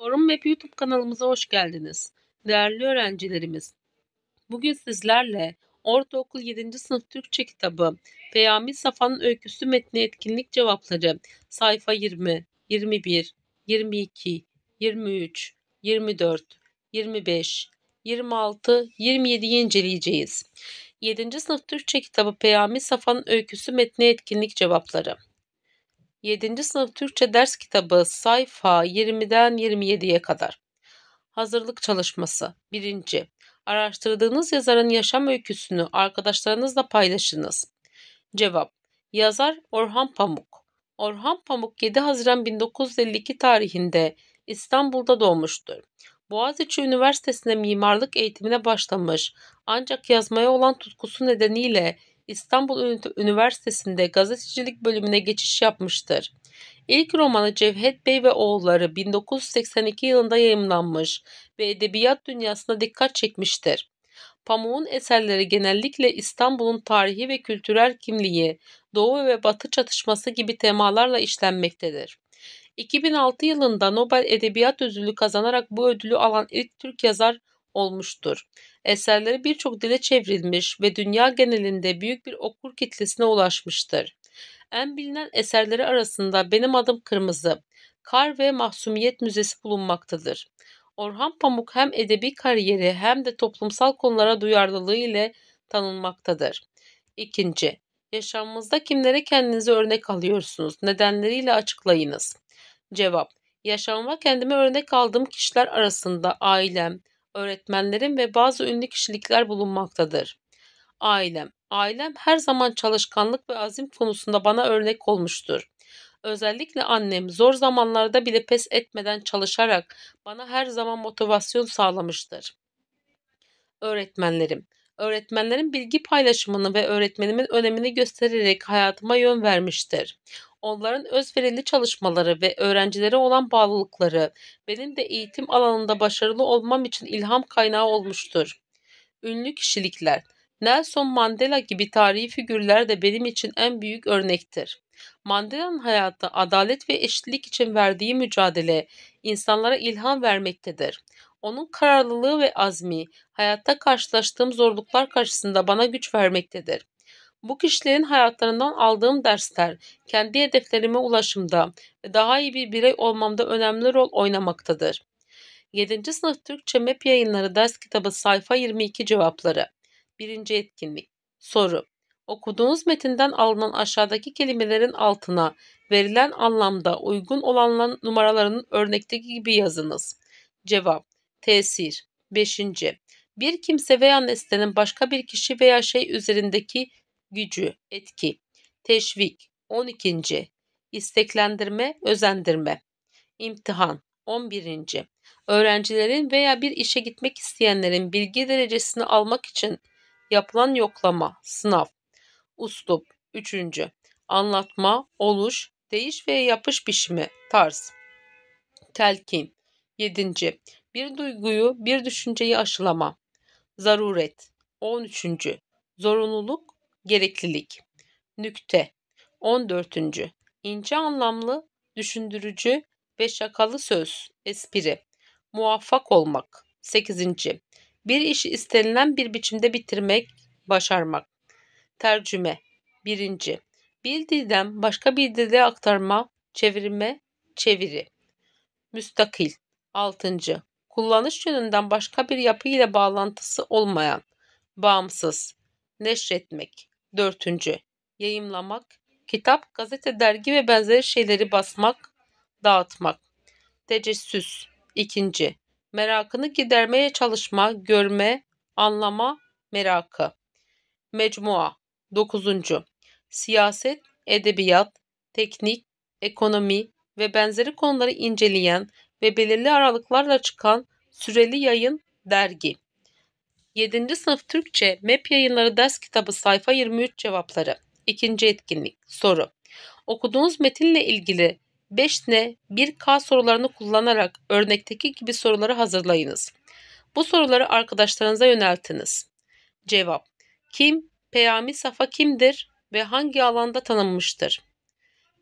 Forum Web YouTube kanalımıza hoş geldiniz. Değerli öğrencilerimiz, bugün sizlerle Ortaokul 7. Sınıf Türkçe kitabı Peyami Safa'nın öyküsü metni etkinlik cevapları sayfa 20, 21, 22, 23, 24, 25, 26, 27 inceleyeceğiz. 7. Sınıf Türkçe kitabı Peyami Safa'nın öyküsü metni etkinlik cevapları. 7. sınıf Türkçe ders kitabı sayfa 20'den 27'ye kadar. Hazırlık çalışması 1. Araştırdığınız yazarın yaşam öyküsünü arkadaşlarınızla paylaşınız. Cevap Yazar Orhan Pamuk Orhan Pamuk 7 Haziran 1952 tarihinde İstanbul'da doğmuştur. Boğaziçi Üniversitesi'nde mimarlık eğitimine başlamış ancak yazmaya olan tutkusu nedeniyle İstanbul Üniversitesi'nde gazetecilik bölümüne geçiş yapmıştır. İlk romanı Cevhet Bey ve Oğulları 1982 yılında yayımlanmış ve edebiyat dünyasına dikkat çekmiştir. Pamuk'un eserleri genellikle İstanbul'un tarihi ve kültürel kimliği, Doğu ve Batı çatışması gibi temalarla işlenmektedir. 2006 yılında Nobel Edebiyat Ödülü kazanarak bu ödülü alan ilk Türk yazar olmuştur eserleri birçok dile çevrilmiş ve dünya genelinde büyük bir okur kitlesine ulaşmıştır. En bilinen eserleri arasında Benim Adım Kırmızı, Kar ve Mahsumiyet Müzesi bulunmaktadır. Orhan Pamuk hem edebi kariyeri hem de toplumsal konulara duyarlılığı ile tanınmaktadır. İkinci, yaşamımızda kimlere kendinizi örnek alıyorsunuz? Nedenleriyle açıklayınız. Cevap, yaşamıma kendime örnek aldığım kişiler arasında ailem, öğretmenlerim ve bazı ünlü kişilikler bulunmaktadır. Ailem. Ailem her zaman çalışkanlık ve azim konusunda bana örnek olmuştur. Özellikle annem zor zamanlarda bile pes etmeden çalışarak bana her zaman motivasyon sağlamıştır. Öğretmenlerim öğretmenlerin bilgi paylaşımını ve öğretmenimin önemini göstererek hayatıma yön vermiştir. Onların özverili çalışmaları ve öğrencilere olan bağlılıkları benim de eğitim alanında başarılı olmam için ilham kaynağı olmuştur. Ünlü kişilikler Nelson Mandela gibi tarihi figürler de benim için en büyük örnektir. Mandela'nın hayatı adalet ve eşitlik için verdiği mücadele insanlara ilham vermektedir. Onun kararlılığı ve azmi, hayatta karşılaştığım zorluklar karşısında bana güç vermektedir. Bu kişilerin hayatlarından aldığım dersler, kendi hedeflerime ulaşımda ve daha iyi bir birey olmamda önemli rol oynamaktadır. 7. Sınıf Türkçe MEP Yayınları Ders Kitabı Sayfa 22 Cevapları 1. Etkinlik Soru Okuduğunuz metinden alınan aşağıdaki kelimelerin altına verilen anlamda uygun olanların numaralarının örnekteki gibi yazınız. Cevap Tesir 5. Bir kimse veya nesnenin başka bir kişi veya şey üzerindeki gücü, etki. Teşvik 12. İsteklendirme, özendirme. İmtihan 11. Öğrencilerin veya bir işe gitmek isteyenlerin bilgi derecesini almak için yapılan yoklama, sınav. Uslup 3. Anlatma, oluş, değiş ve yapış biçimi, tarz. Telkin 7. Bir duyguyu, bir düşünceyi aşılama. Zaruret. 13. Zorunluluk, gereklilik. Nükte. 14. İnce anlamlı, düşündürücü ve şakalı söz, espri. Muvaffak olmak. 8. Bir işi istenilen bir biçimde bitirmek, başarmak. Tercüme. 1. Bir dilden başka bir dilde aktarma, çevirme, çeviri. Müstakil. 6 kullanış yönünden başka bir yapı ile bağlantısı olmayan, bağımsız, neşretmek. Dörtüncü, yayımlamak, kitap, gazete, dergi ve benzeri şeyleri basmak, dağıtmak. Tecessüs. ikinci, merakını gidermeye çalışma, görme, anlama, merakı. Mecmua. Dokuzuncu, siyaset, edebiyat, teknik, ekonomi ve benzeri konuları inceleyen ve belirli aralıklarla çıkan süreli yayın dergi. 7. sınıf Türkçe MEP yayınları ders kitabı sayfa 23 cevapları. 2. etkinlik soru. Okuduğunuz metinle ilgili 5 ne 1K sorularını kullanarak örnekteki gibi soruları hazırlayınız. Bu soruları arkadaşlarınıza yöneltiniz. Cevap. Kim, Peyami Safa kimdir ve hangi alanda tanınmıştır?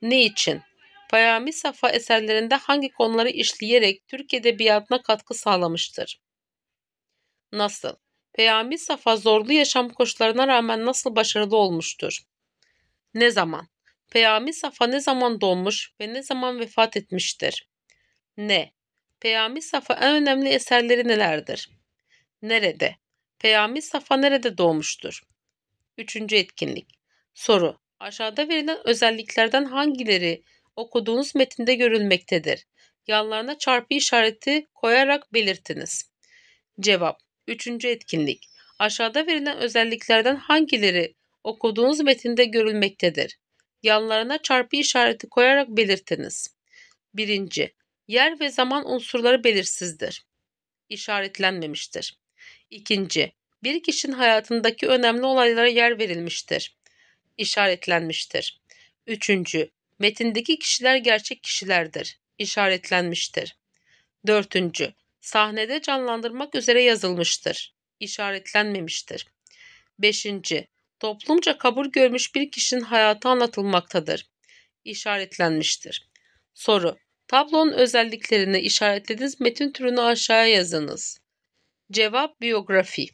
Ne için? Payami Safa eserlerinde hangi konuları işleyerek Türk edebiyatına katkı sağlamıştır? Nasıl? Peyami Safa zorlu yaşam koşullarına rağmen nasıl başarılı olmuştur? Ne zaman? Peyami Safa ne zaman doğmuş ve ne zaman vefat etmiştir? Ne? Peyami Safa en önemli eserleri nelerdir? Nerede? Peyami Safa nerede doğmuştur? Üçüncü etkinlik. Soru. Aşağıda verilen özelliklerden hangileri okuduğunuz metinde görülmektedir. Yanlarına çarpı işareti koyarak belirtiniz. Cevap 3. etkinlik Aşağıda verilen özelliklerden hangileri okuduğunuz metinde görülmektedir? Yanlarına çarpı işareti koyarak belirtiniz. 1. Yer ve zaman unsurları belirsizdir. İşaretlenmemiştir. 2. Bir kişinin hayatındaki önemli olaylara yer verilmiştir. İşaretlenmiştir. 3. Metindeki kişiler gerçek kişilerdir, işaretlenmiştir. Dördüncü, Sahnede canlandırmak üzere yazılmıştır, işaretlenmemiştir. Beşinci, Toplumca kabul görmüş bir kişinin hayatı anlatılmaktadır, işaretlenmiştir. Soru Tablonun özelliklerini işaretlediğiniz metin türünü aşağıya yazınız. Cevap biyografi.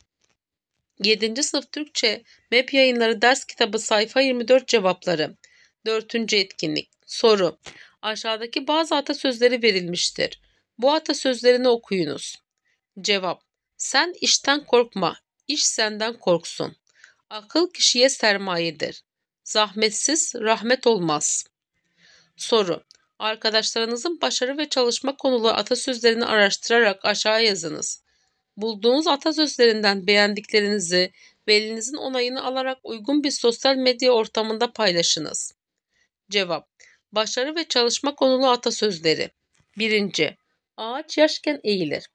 7. sınıf Türkçe MEP yayınları ders kitabı sayfa 24 cevapları. Dördüncü etkinlik. Soru. Aşağıdaki bazı atasözleri verilmiştir. Bu atasözlerini okuyunuz. Cevap. Sen işten korkma, iş senden korksun. Akıl kişiye sermayedir. Zahmetsiz rahmet olmaz. Soru. Arkadaşlarınızın başarı ve çalışma konulu atasözlerini araştırarak aşağı yazınız. Bulduğunuz atasözlerinden beğendiklerinizi, velinizin onayını alarak uygun bir sosyal medya ortamında paylaşınız. Cevap. Başarı ve çalışma konulu atasözleri. 1. Ağaç yaşken eğilir.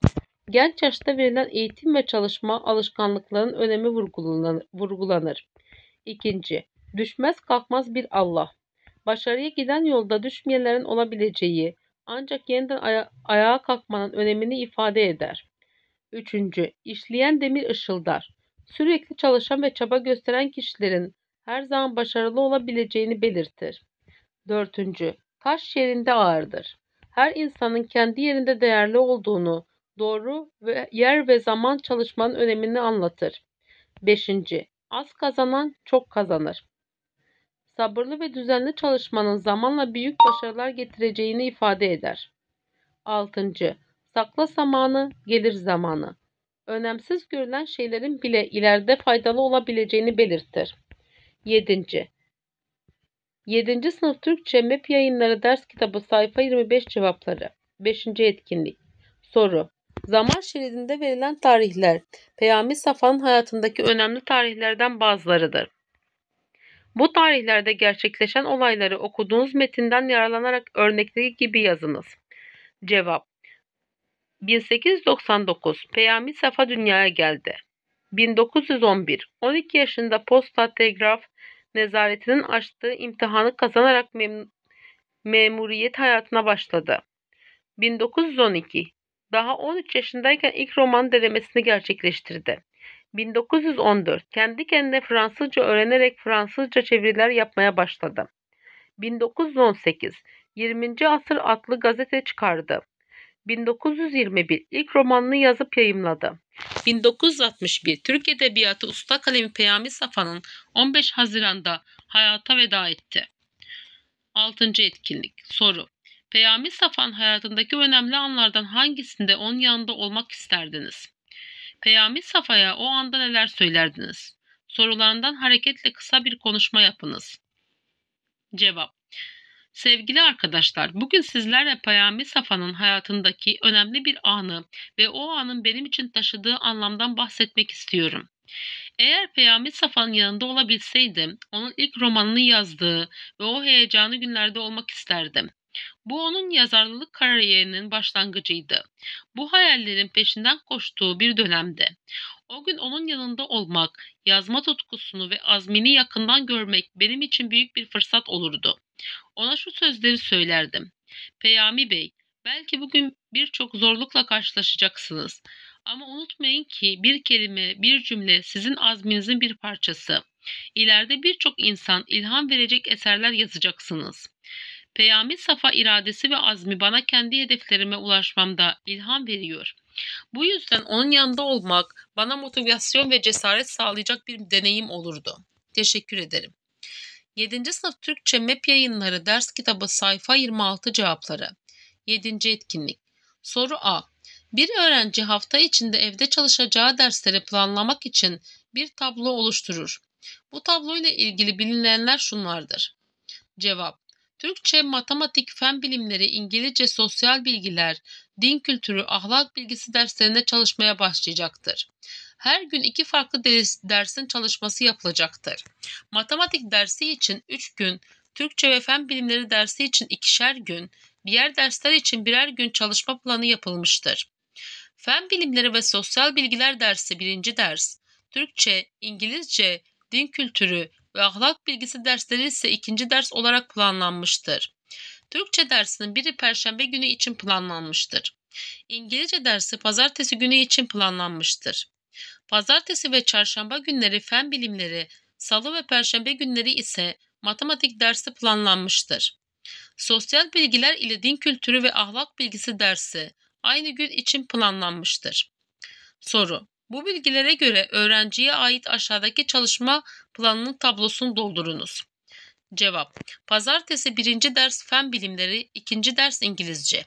Genç yaşta verilen eğitim ve çalışma alışkanlıklarının önemi vurgulanır. 2. Düşmez kalkmaz bir Allah. Başarıya giden yolda düşmeyenlerin olabileceği ancak yeniden aya ayağa kalkmanın önemini ifade eder. 3. İşleyen demir ışıldar. Sürekli çalışan ve çaba gösteren kişilerin her zaman başarılı olabileceğini belirtir. Dördüncü, taş yerinde ağırdır. Her insanın kendi yerinde değerli olduğunu, doğru ve yer ve zaman çalışmanın önemini anlatır. Beşinci, az kazanan çok kazanır. Sabırlı ve düzenli çalışmanın zamanla büyük başarılar getireceğini ifade eder. Altıncı, sakla zamanı, gelir zamanı. Önemsiz görülen şeylerin bile ileride faydalı olabileceğini belirtir. Yedinci, 7. Sınıf Türkçe MEP Yayınları Ders Kitabı Sayfa 25 Cevapları 5. Etkinlik Soru Zaman şeridinde verilen tarihler Peyami Safa'nın hayatındaki önemli tarihlerden bazılarıdır. Bu tarihlerde gerçekleşen olayları okuduğunuz metinden yararlanarak örnekteki gibi yazınız. Cevap 1899 Peyami Safa dünyaya geldi. 1911 12 yaşında posta, telgraf, nezaretinin açtığı imtihanı kazanarak mem memuriyet hayatına başladı. 1912 daha 13 yaşındayken ilk roman denemesini gerçekleştirdi. 1914 kendi kendine Fransızca öğrenerek Fransızca çeviriler yapmaya başladı. 1918 20. Asır adlı gazete çıkardı. 1921 ilk romanını yazıp yayımladı. 1961 Türk Edebiyatı Usta Kalem Peyami Safa'nın 15 Haziran'da hayata veda etti. 6. Etkinlik Soru Peyami Safa'nın hayatındaki önemli anlardan hangisinde onun yanında olmak isterdiniz? Peyami Safa'ya o anda neler söylerdiniz? Sorularından hareketle kısa bir konuşma yapınız. Cevap Sevgili arkadaşlar, bugün sizlerle Peyami Safa'nın hayatındaki önemli bir anı ve o anın benim için taşıdığı anlamdan bahsetmek istiyorum. Eğer Peyami Safa'nın yanında olabilseydim, onun ilk romanını yazdığı ve o heyecanlı günlerde olmak isterdim. Bu onun yazarlılık kariyerinin başlangıcıydı. Bu hayallerin peşinden koştuğu bir dönemde. O gün onun yanında olmak, yazma tutkusunu ve azmini yakından görmek benim için büyük bir fırsat olurdu. Ona şu sözleri söylerdim. Peyami Bey, belki bugün birçok zorlukla karşılaşacaksınız. Ama unutmayın ki bir kelime, bir cümle sizin azminizin bir parçası. İleride birçok insan ilham verecek eserler yazacaksınız. Peyami Safa iradesi ve azmi bana kendi hedeflerime ulaşmamda ilham veriyor. Bu yüzden onun yanında olmak bana motivasyon ve cesaret sağlayacak bir deneyim olurdu. Teşekkür ederim. 7. Sınıf Türkçe MEP Yayınları Ders Kitabı Sayfa 26 Cevapları 7. Etkinlik Soru A. Bir öğrenci hafta içinde evde çalışacağı dersleri planlamak için bir tablo oluşturur. Bu tablo ile ilgili bilinenler şunlardır. Cevap Türkçe, matematik, fen bilimleri, İngilizce, sosyal bilgiler, din kültürü, ahlak bilgisi derslerine çalışmaya başlayacaktır her gün iki farklı dersin çalışması yapılacaktır. Matematik dersi için 3 gün, Türkçe ve fen bilimleri dersi için ikişer gün, diğer dersler için birer gün çalışma planı yapılmıştır. Fen bilimleri ve sosyal bilgiler dersi birinci ders, Türkçe, İngilizce, din kültürü ve ahlak bilgisi dersleri ise ikinci ders olarak planlanmıştır. Türkçe dersinin biri perşembe günü için planlanmıştır. İngilizce dersi pazartesi günü için planlanmıştır. Pazartesi ve çarşamba günleri fen bilimleri, salı ve perşembe günleri ise matematik dersi planlanmıştır. Sosyal bilgiler ile din kültürü ve ahlak bilgisi dersi aynı gün için planlanmıştır. Soru bu bilgilere göre öğrenciye ait aşağıdaki çalışma planının tablosunu doldurunuz. Cevap Pazartesi birinci ders fen bilimleri, ikinci ders İngilizce.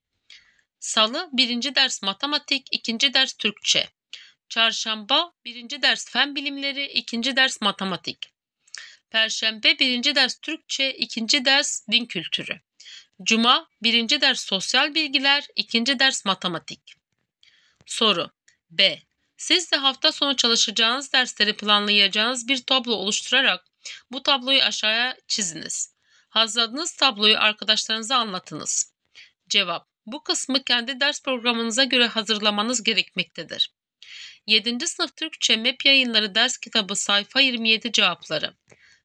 Salı birinci ders matematik, ikinci ders Türkçe. Çarşamba birinci ders fen bilimleri, ikinci ders matematik. Perşembe birinci ders Türkçe, ikinci ders din kültürü. Cuma birinci ders sosyal bilgiler, ikinci ders matematik. Soru B. Siz de hafta sonu çalışacağınız dersleri planlayacağınız bir tablo oluşturarak bu tabloyu aşağıya çiziniz. Hazırladığınız tabloyu arkadaşlarınıza anlatınız. Cevap. Bu kısmı kendi ders programınıza göre hazırlamanız gerekmektedir. 7. Sınıf Türkçe MEP Yayınları Ders Kitabı Sayfa 27 Cevapları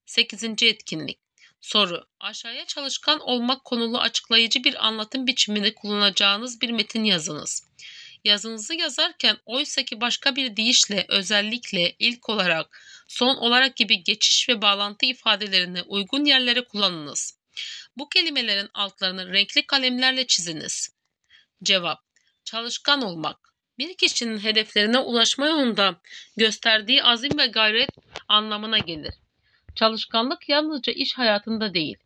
8. Etkinlik Soru Aşağıya çalışkan olmak konulu açıklayıcı bir anlatım biçimini kullanacağınız bir metin yazınız. Yazınızı yazarken oysaki başka bir deyişle özellikle ilk olarak son olarak gibi geçiş ve bağlantı ifadelerini uygun yerlere kullanınız. Bu kelimelerin altlarını renkli kalemlerle çiziniz. Cevap Çalışkan olmak bir kişinin hedeflerine ulaşma yolunda gösterdiği azim ve gayret anlamına gelir. Çalışkanlık yalnızca iş hayatında değil,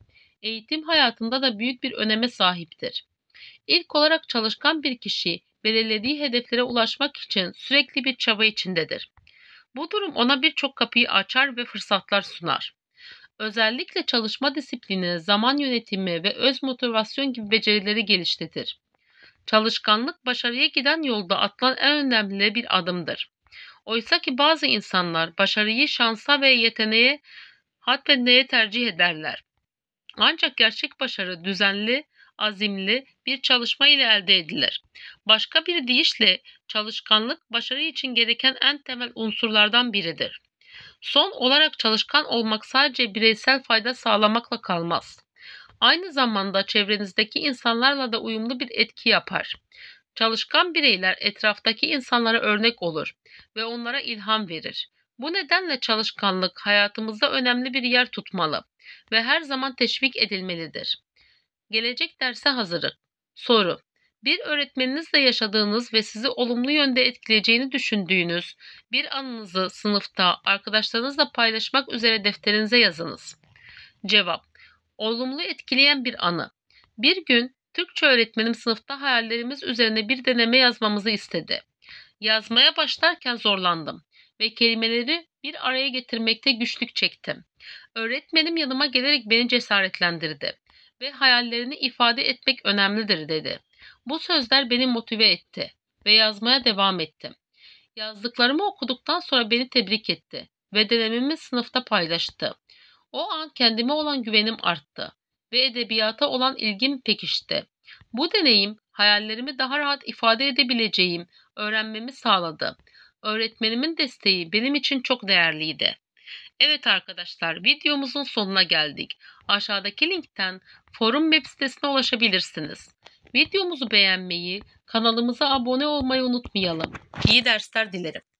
eğitim hayatında da büyük bir öneme sahiptir. İlk olarak çalışkan bir kişi belirlediği hedeflere ulaşmak için sürekli bir çaba içindedir. Bu durum ona birçok kapıyı açar ve fırsatlar sunar. Özellikle çalışma disiplini, zaman yönetimi ve öz motivasyon gibi becerileri geliştirir. Çalışkanlık başarıya giden yolda atılan en önemli bir adımdır. Oysa ki bazı insanlar başarıyı şansa ve yeteneğe hatmedmeye tercih ederler. Ancak gerçek başarı düzenli, azimli bir çalışma ile elde edilir. Başka bir deyişle çalışkanlık başarı için gereken en temel unsurlardan biridir. Son olarak çalışkan olmak sadece bireysel fayda sağlamakla kalmaz aynı zamanda çevrenizdeki insanlarla da uyumlu bir etki yapar. Çalışkan bireyler etraftaki insanlara örnek olur ve onlara ilham verir. Bu nedenle çalışkanlık hayatımızda önemli bir yer tutmalı ve her zaman teşvik edilmelidir. Gelecek derse hazırlık. Soru bir öğretmeninizle yaşadığınız ve sizi olumlu yönde etkileyeceğini düşündüğünüz bir anınızı sınıfta arkadaşlarınızla paylaşmak üzere defterinize yazınız. Cevap olumlu etkileyen bir anı. Bir gün Türkçe öğretmenim sınıfta hayallerimiz üzerine bir deneme yazmamızı istedi. Yazmaya başlarken zorlandım ve kelimeleri bir araya getirmekte güçlük çektim. Öğretmenim yanıma gelerek beni cesaretlendirdi ve hayallerini ifade etmek önemlidir dedi. Bu sözler beni motive etti ve yazmaya devam ettim. Yazdıklarımı okuduktan sonra beni tebrik etti ve denememi sınıfta paylaştı. O an kendime olan güvenim arttı ve edebiyata olan ilgim pekişti. Bu deneyim hayallerimi daha rahat ifade edebileceğim öğrenmemi sağladı. Öğretmenimin desteği benim için çok değerliydi. Evet arkadaşlar videomuzun sonuna geldik. Aşağıdaki linkten forum web sitesine ulaşabilirsiniz. Videomuzu beğenmeyi, kanalımıza abone olmayı unutmayalım. İyi dersler dilerim.